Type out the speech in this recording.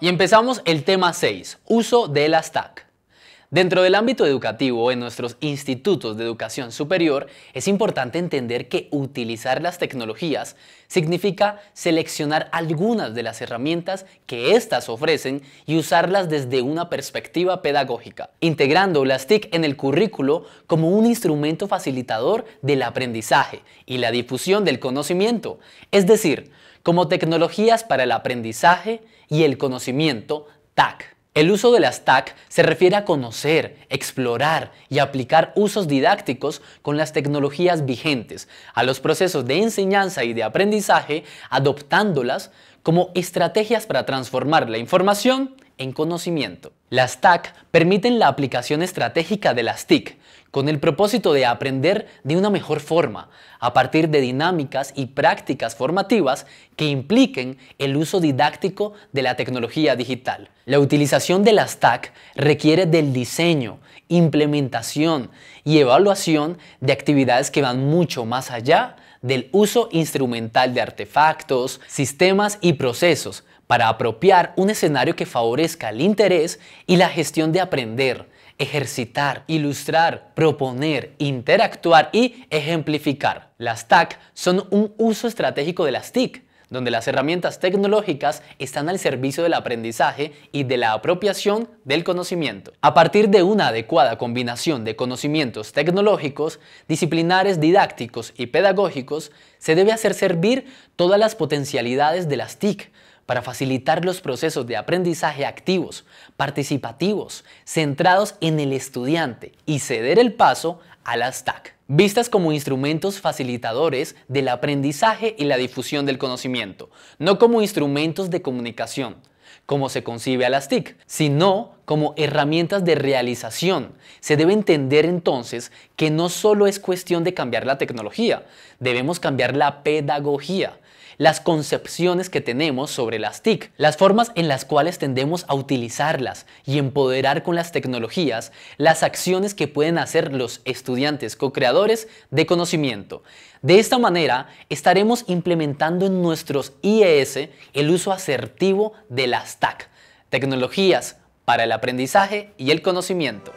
Y empezamos el tema 6, uso de las TAC. Dentro del ámbito educativo, en nuestros institutos de educación superior, es importante entender que utilizar las tecnologías significa seleccionar algunas de las herramientas que éstas ofrecen y usarlas desde una perspectiva pedagógica, integrando las TIC en el currículo como un instrumento facilitador del aprendizaje y la difusión del conocimiento, es decir, como tecnologías para el aprendizaje y el conocimiento TAC. El uso de las TAC se refiere a conocer, explorar y aplicar usos didácticos con las tecnologías vigentes a los procesos de enseñanza y de aprendizaje, adoptándolas como estrategias para transformar la información en conocimiento. Las TAC permiten la aplicación estratégica de las TIC, con el propósito de aprender de una mejor forma, a partir de dinámicas y prácticas formativas que impliquen el uso didáctico de la tecnología digital. La utilización de las TAC requiere del diseño, implementación y evaluación de actividades que van mucho más allá del uso instrumental de artefactos, sistemas y procesos para apropiar un escenario que favorezca el interés y la gestión de aprender, ejercitar, ilustrar, proponer, interactuar y ejemplificar. Las TAC son un uso estratégico de las TIC donde las herramientas tecnológicas están al servicio del aprendizaje y de la apropiación del conocimiento. A partir de una adecuada combinación de conocimientos tecnológicos, disciplinares didácticos y pedagógicos, se debe hacer servir todas las potencialidades de las TIC para facilitar los procesos de aprendizaje activos, participativos, centrados en el estudiante y ceder el paso a las TAC, vistas como instrumentos facilitadores del aprendizaje y la difusión del conocimiento, no como instrumentos de comunicación, como se concibe a las TIC, sino como herramientas de realización. Se debe entender entonces que no solo es cuestión de cambiar la tecnología, debemos cambiar la pedagogía las concepciones que tenemos sobre las TIC, las formas en las cuales tendemos a utilizarlas y empoderar con las tecnologías las acciones que pueden hacer los estudiantes co-creadores de conocimiento. De esta manera, estaremos implementando en nuestros IES el uso asertivo de las TAC, tecnologías, para el aprendizaje y el conocimiento.